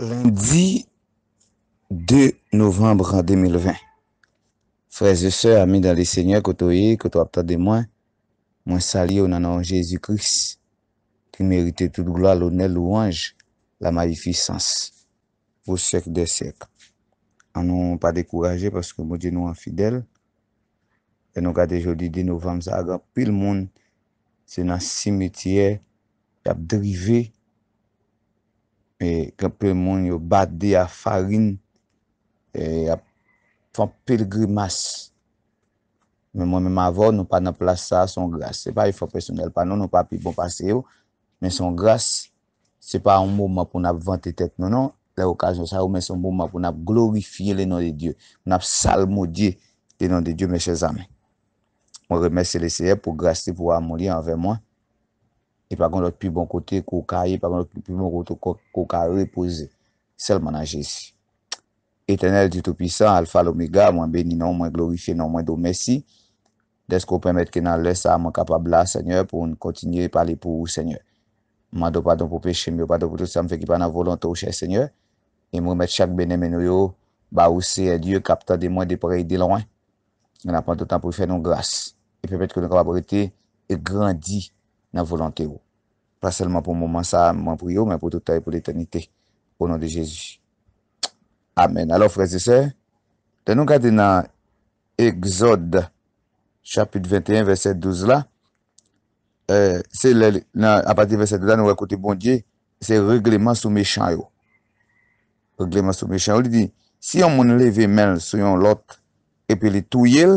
Lundi 2 novembre 2020 Frèze sè a mi dan li sènyè koto yè, koto aptade mwen Mwen salye ou nan an Jésus-Christ Ki merite tout glal ou nel louange la maifisans Po sèk de sèk An nou pa dekouraje paske mwen di nou an fidèl E nou gade jodi 10 novembre, zaga pil moun Se nan simetye, tap derivè e kepe moun yo bade a farin, e ap fan pelgrimas. Men moun men mavo nou pa nan plasa san grase. Se pa yon fan personel pa nou, nou pa pi bon pase yo, men san grase, se pa an moun moun pou nan vante tet nou nou, la okajon sa ou men san moun moun pou nan glorifiye le nan de Diyo, pou nan salmou Diyo, le nan de Diyo mèche zame. Moun remèche leseye pou grase pou amoulia anve moun, E pa kon lot pi bon kote kou ka ye, pa kon lot pi bon kote kou ka repouse. Sel manan jesi. Etenel ditou pisan, alfa lomega, mwen beni, mwen glorifye, mwen do mesi. Desko pwemet ke nan lese a mwen kapab la, seigneur, pou mwen kontinye pale pou seigneur. Mwen do padon pou peche, mwen do padon pou tout sa, mwen fekipa nan volante ou chè seigneur. E mwen met chak benem eno yo, ba ou seye dieu kapta de mwen depre yi de lan. Mwen apan do tan pou fè nan grase. E pwemet ke nan kapab orite, e grandi nan volante ou. Pas selman pou moun man sa, moun pou yo, men pou touta e pou l'eternite. Pou nan de Jezik. Amen. Alo, freze se, ten nou kade nan Exode, chapit 21, verset 12 la, se lè, nan apati verset 12 la, nou rekote bon Dje, se regleman sou mechanyo. Regleman sou mechanyo, li di, si yon moun leve men, sou yon lot, e pi li touye l,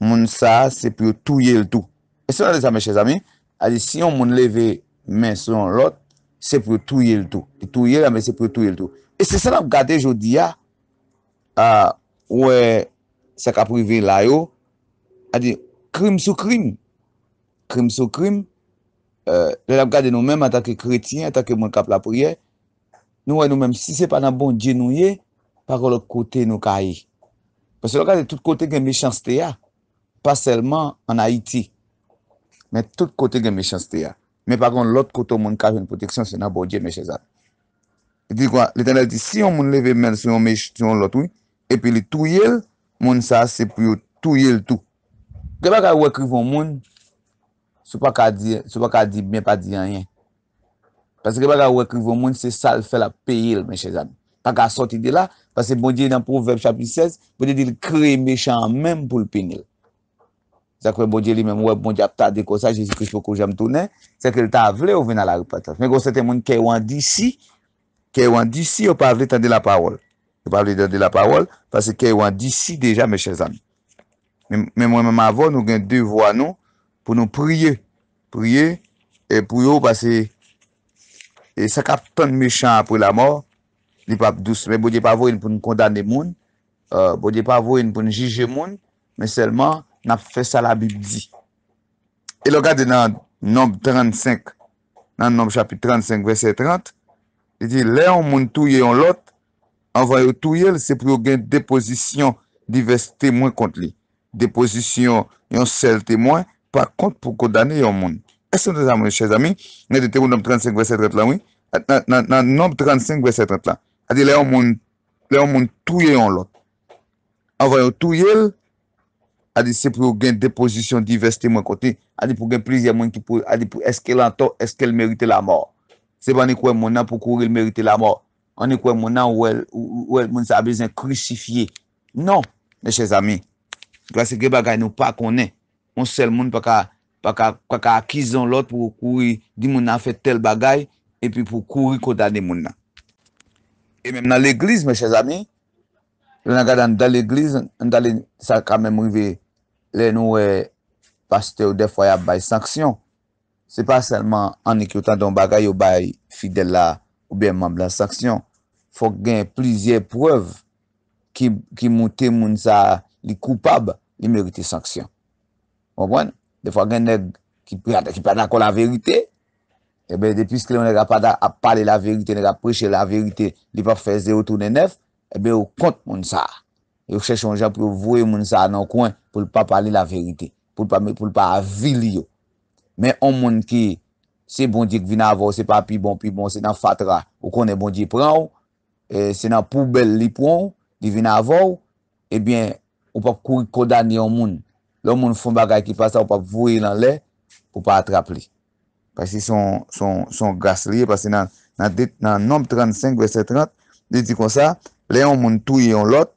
moun sa, se pi touye l tou. E se la le zame, che zami, A di, si yon moun leve men son lot, se pou touye l'tou. Ti touye la, men se pou touye l'tou. E se sa la bgade jodi ya, ouwe, se ka privi layo, a di, krim sou krim. Krim sou krim, e, la bgade nou mèm atake kretien, atake moun ka plapouye. Nou wè nou mèm, si se pa nan bon djenouye, parol kote nou ka yi. Pas se la bgade tout kote gen mechans te ya, pa selman an Haiti. Men, tout kote gen mechans te ya. Men, pa kon, lot koto moun kafe yon proteksyon, se nan bon diye mechezan. Di kwa? Le tanè di, si yon moun leve men, si yon mechans, si yon lot wou, epi li tou yel, moun sa, se pou yon tou yel tou. Geba ka wekri von moun, sou pa ka di, sou pa ka di, men pa di anyen. Pas geba ka wekri von moun, se sal fè la peyel mechezan. Pa ka soti di la, pas se bon diye nan proverb chapi 16, bon diye di kre mechans men pou l penel. Sakwen bodye li men mwen wè, bodye ap ta dekosa, jesi kouj pou kou jam toune, sakwen ta avle ou vè nan la repartaj. Men gò sète moun kè yon di si, kè yon di si, ou pa avle tande la parol. Ou pa avle tande la parol, pasè kè yon di si deja, mè chè zan. Men mwen mè mavo, nou gen devwa nou, pou nou priye, priye, e priyo pasè, e sakap ton mechan apri la mor, li pap douz, men bodye pa vo yon pou nou kondane moun, euh, bodye pa vo yon pou nou jije moun, men selman, na fè salabib zi. E lo gade nan Nob 35, nan Nob chapit 35 verset 30, e di, lè yon moun touye yon lot, avay ou touye l, se pou yon gen deposition diverse temwen kont li. Deposition yon sel temwen, pa kont pou kodane yon moun. E se mè zan mè chèzami, nè de temoun Nob 35 verset 30 la, nan Nob 35 verset 30 la, a di, lè yon moun touye yon lot, avay ou touye l, Adi se pou gen deposisyon diveste mwen kote, adi pou gen plizye mwen ki pou, adi pou eske lantor, eske l merite la mor. Se ba ni kwen moun nan pou kouri l merite la mor. Ani kwen moun nan ou el moun sa abezen kruj sifye. Non, meshe zami. Kwa se gen bagay nou pa konen. Moun sel moun pa ka, pa ka, pa ka akizan lot pou kouri, di moun nan fet tel bagay, epi pou kouri koda de moun nan. E men nan l eglise, meshe zami, Lè nan gade an dal eglise, an dal e sa kamen mouive lè nou e paste ou defwa ya bay sanksyon, se pa selman an ek yotan don bagay ou bay fidel la ou bè man blan sanksyon, fòk gen plizye preuv ki moutè moun sa li koupab li merite sanksyon. Moun gwen, defwa gen nek ki pa nakon la verite, epè depis kè lè an nek ap pale la verite, nek ap preche la verite, li pa fèze otounen nef, ebe ou kont moun sa. Ou chèchon jan pou vouye moun sa nan kwen pou l pa pali la verite. Pou l pa avili yo. Men an moun ki, se bondye k vina avou, se pa pi bon, pi bon, se nan fatra, ou konen bondye pran ou, e, se nan poubel li pran ou, di vina avou, ebyen, ou e pa kou kodan ni an moun. L an moun fon bagay ki pasa, ou pa vouye lan le, ou pa atraple. Pasi son gas liye, pasi nan nom 35 vese 30, de di kon sa, Le yon moun touye yon lot,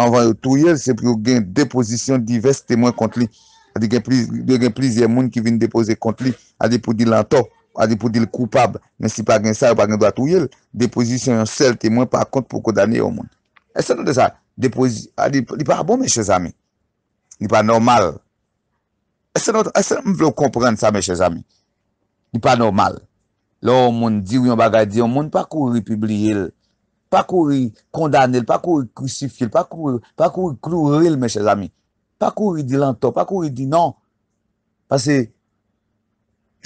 an van yon touye, se pou yon gen deposisyon divers temwen kont li. Adi gen plizye moun ki vin depose kont li. Adi pou di lantou, adi pou di l koupab, men si pa gen sa, pa gen doa touye, deposisyon yon sel temwen, pa kont pou kodane yon moun. E se nou de sa, deposi, adi, li pa abon, meshe zami. Li pa normal. E se nou, e se nou moun vlo komprende sa, meshe zami. Li pa normal. Lo, moun di yon bagay, di yon moun, pa kou republiye l, pa kou ri kondanel, pa kou ri krucifil, pa kou ri klouril, meche zami. Pa kou ri di lantou, pa kou ri di nan. Pase,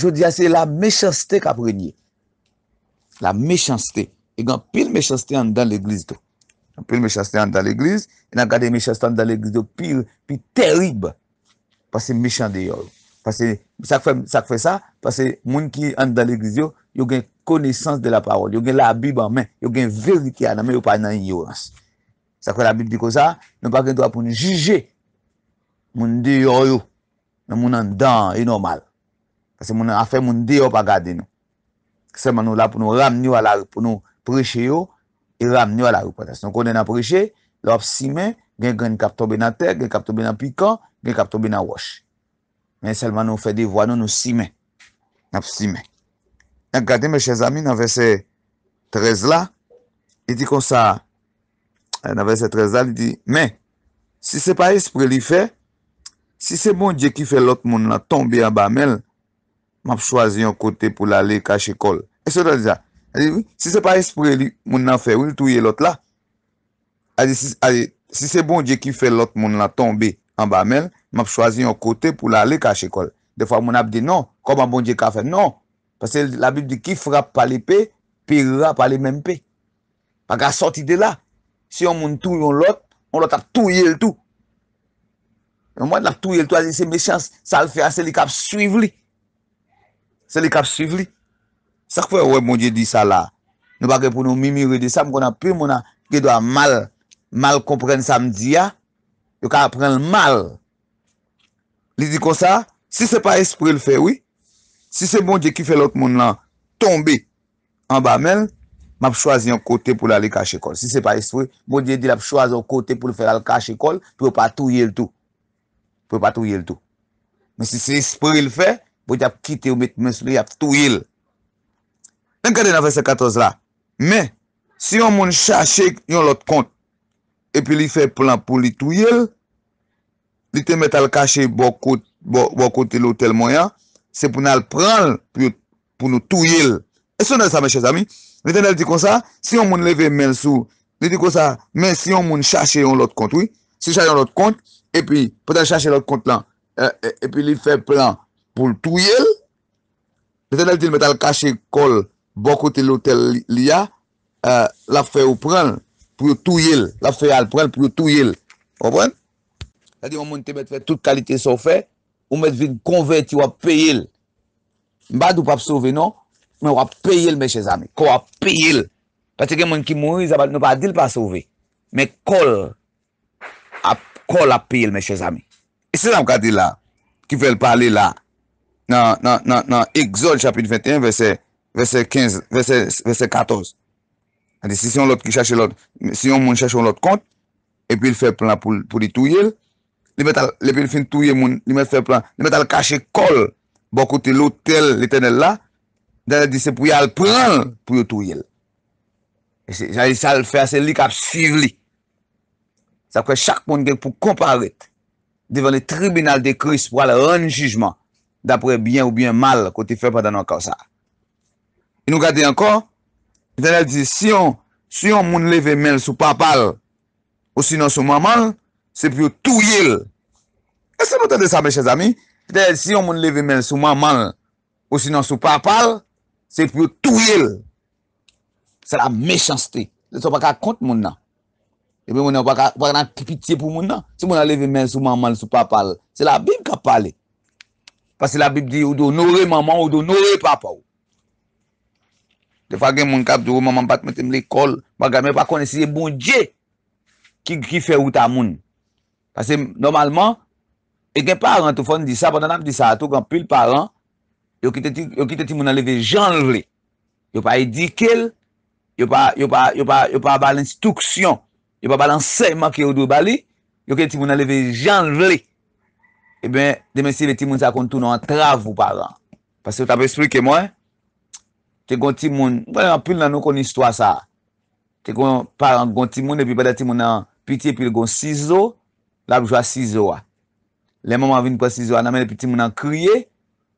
joudia, se la mechanstè k aprenye. La mechanstè. Egan, pil mechanstè an dan l'egliz do. Pil mechanstè an dan l'egliz, enan gade mechanstè an dan l'egliz do, pil, pil terib. Pase, mechan de yon. Pase, sak fe sa, pase, moun ki an dan l'egliz yo, yo gen kondanel. konesans de la parol, yo gen la bib anmen, yo gen verike anmen, yo pa nan yorans. Sakwa la bib di koza, nou pa gen do apoun juje moun de yorou, nan moun an dan enormal. Kase moun an afe moun de yorou pa gade nou. Kase man nou la pou nou ramnyou ala pou nou preche yo, e ramnyou ala yorou patens. Nou konen apreche, lop si men, gen gen kaptobe nan ter, gen kaptobe nan pikon, gen kaptobe nan wosh. Men selman nou fe de voan nou, nou si men. Nop si men. Gade mè chè zami nan vè se trez la, e di kon sa, eh, nan vè se trez la, e di, mè, si se pa es pou li fè, si se bon dje ki fè lot, moun la tombe an ba mèl, mè ap chwazi an kote pou la le kache kol. E se do diza, si se pa es pou li moun la fè, wè touye lot la, a di, si se bon dje ki fè lot, moun la tombe an ba mèl, mè ap chwazi an kote pou la le kache kol. De fwa moun ap di nan, kon mè bon dje ka fè nan, Pase la Bib di ki frap pa li pe, pe rrap pa li men pe. Pake a sorti de la. Si yon moun tou yon lot, yon lot ap touye l'tou. Yon moun ap touye l'tou, a zi se mechans, sa l fe a seli kap suiv li. Seli kap suiv li. Sak fe oue moun je di sa la. Nou pa ge pou nou mimi re de sa, moun a pri moun a ge do a mal, mal kompren sam di ya, ah. yo ka ap pren l'mal. Li di kon sa, se se pa espri l'fe wii, Si se bonje ki fe lot moun lan tombe an ba men, map chwazi yon kote pou la li kache kol. Si se pa espri, bonje di lap chwazi yon kote pou li fere al kache kol, pou pa touye l'tou. Pou pa touye l'tou. Men si se espri l'fè, bonje ap kite ou met mè s'lou yap touye l'tou. Len kade nan fè se katoz la. Men, si yon moun chache yon lot kont, epi li fè plan pou li touye l'tou, li te met al kache bo kote bon, bon l'otel moun ya, se pou nan al pran pou nou touyil. E so nan sa, meche zami, le tenel di kon sa, si yon moun leve men sou, le di kon sa, men si yon moun chache yon lot kont, si chache yon lot kont, e pi, pou nan chache yon lot kont lan, e euh, euh, pi li fe pran pou touyil, le tenel di men tal kache kol boko te lotel liya, euh, la fe ou pran pou touyil, la fe al pran pou touyil. Opran? La di, moun te bet fe tout kalite sou fe, Ou met vin konve ti wap peyil. Mbad ou pap souve non, men wap peyil men che zami. Ko wap peyil. Pati gen mwen ki moun, mwen pa di l pa souve. Men kol, kol ap peyil men che zami. E se zanm ka di la, ki vel pale la, nan, nan, nan, nan, Ixol chapit 21, verse, verse 15, verse 14. Si yon lout ki chache lout, si yon moun chache lout kont, e pi l fè plan pou li touyil, li met al kache kol bo kote l'otel li tenel la, dan la di se pou yal pran pou yo tou yel. E Jalisa al fersen li kap siv li. Sa kwe chak moun gen pou komparet devan li tribunal de kris pou al an jujman dapre bien ou bien mal kote fe pa dan an kaw sa. Y e nou gade an kon, dan la di si yon moun leve men sou papal ou si yon sou mamal, se pou tou yel. E se nou tade sa, meche zami, si yon moun leve men sou mamman, ou sinon sou papal, se pou tou yel. Se la mechansti. Se sou baka kont moun nan. Ebe eh moun nan baka nan kipitiye pou moun nan. Se moun la leve men sou mamman, sou papal, se la bib ka pale. Pas se la bib di ou do nore mamman, ou do nore papal. De fage moun kap di ou mamman bat metem le kol, baga mè pa kone siye bon dje ki kife ou ta moun. Pase normalman, e gen paran tou fon di sa, bonan ap di sa, tou gen pil paran, yo ki te timoun aleve jan vle. Yo pa edi kel, yo pa ba l'instuksyon, yo pa ba l'anseyman ki yo dou bali, yo ki te timoun aleve jan vle. E eh ben, demensi le timoun sa kon tou nan travou paran. Pase yo tap espri ke mwen, te gon timoun, bonan ap pil nan nou kon istwa sa, te gon paran gon timoun, epi bade timoun nan piti epi gon sizo, la pou jwa 6 owa. Le maman vin pou 6 owa nan men, epi ti moun nan kriye,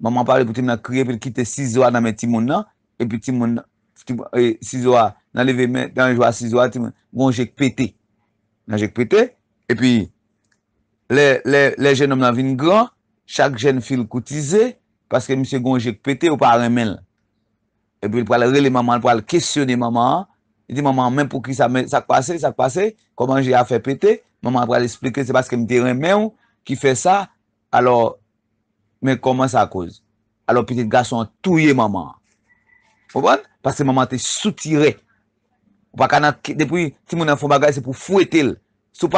maman pari pou ti moun nan kriye, pou ki te 6 owa nan men ti moun nan, epi ti moun nan, 6 owa nan leve men, dan jwa 6 owa ti moun, goun jek pete, nan jek pete, epi, le jen nan vin gran, chak jen fil koutize, paske msye goun jek pete, ou pa remen. Epi pou al rele maman, pou al kesyonne maman, epi maman men pou ki sa kpase, sa kpase, koman jè a fe pete, Maman apre al esplike se baske mderen men ou ki fe sa, alor men koman sa akouz. Alor pite gason touye maman. Mou bon? Pase maman te soutire. Ou baka nan depri, ti moun nan fou bagay se pou fwete l. Sou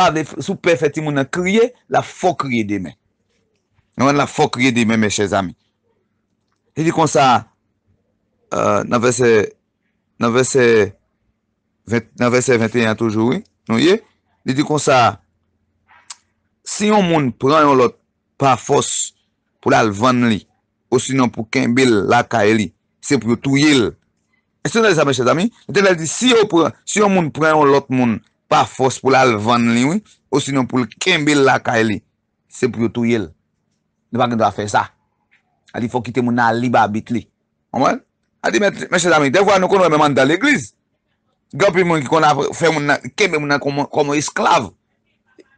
pefet ti moun nan kriye, la fok kriye di men. Nan wè la fok kriye di men me chè zami. Je di kon sa, nan euh, vese, nan vese, nan vese 21 toujou, nou ye, Di di kon sa, si yon moun pren yon lot pa fos pou la alvan li, ou sinon pou kembel la ka e li, se pou yo tou yel. E se yon la di sa, mèche dami, si yon moun pren yon lot moun pa fos pou la alvan li, ou sinon pou kembel la ka e li, se pou yo tou yel. Ne pa gen do a fè sa. A di fò kitè moun nan li ba bit li. A di mèche dami, devwa nou kon wè men man dan l'egliz. Gropi moun ki kon ap fè moun nan, kemè moun nan komo esklave.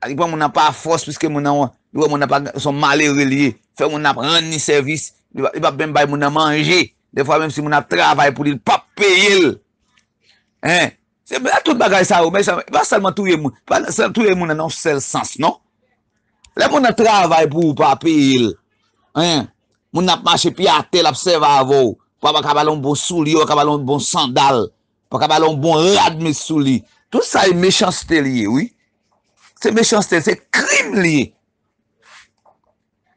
Anipan moun nan pa fos piskè moun nan, lwa moun nan pa son male religye, fè moun nan an ni servis, lwa moun nan moun nan manje, defwa moun nan moun nan travay pou lil pap pe yil. Hen, se moun nan tout bagay sa ou, moun nan salman touye moun, salman touye moun nan nan sel sens, non? Lè moun nan travay pou pap pe yil. Hen, moun nan ap mache piate la psev avou, wap akabalon bon soulyo, akabalon bon sandal. Pa kap alon bon rad me sou li. Tout sa e mechanstè liye, oui. Se mechanstè, se krim liye.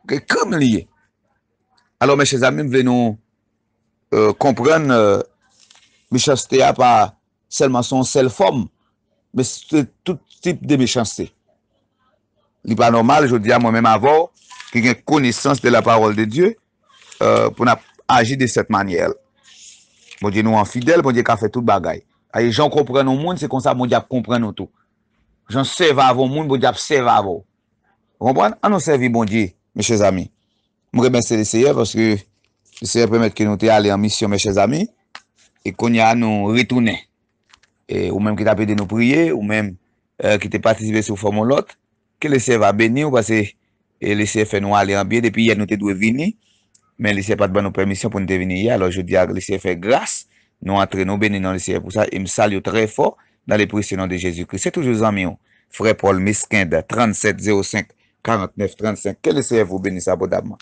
Ke krim liye. Alon, meche zami, mwen nou euh, kompren euh, mechanstè a pa selman son sel fom, me se tout tip de mechanstè. Li pa normal, jo di a mwen mèm avò, ki gen kounisans de la parol de Diyo euh, pou na aji de set maniyel. Bon diye nou an fidèl, bon diye ka fè tout bagay. Ay, jan kompren nou moun, se kon sa, bon diye ap kompren nou tout. Jan serve avon moun, bon diye ap serve avon. Rompwèn, an nou servi, bon diye, meche zami. Mou remèstè lè sèye, pòske lè sèye pèmèd kè nou tè alè an misyon, meche zami. E kon ya nou ritounè. Ou mèm kè tapèdè nou priye, ou mèm kè euh, tè patisivè sou formolot. Kè lè sèye va bèni, ou pasè lè sèye fè nou alè an biye, depi yè nou tè dwe vini. men lise pat ban nou permisyon pou nou devini ye, alo je di ag lise fe grase, nou atre nou beni nan liseye pou sa, im salyo trey fo, nan le pristinan de Jezikri, se toujou zanmion, Frey Paul Miskenda, 3705-4935, ke liseye vou beni sa bodabman.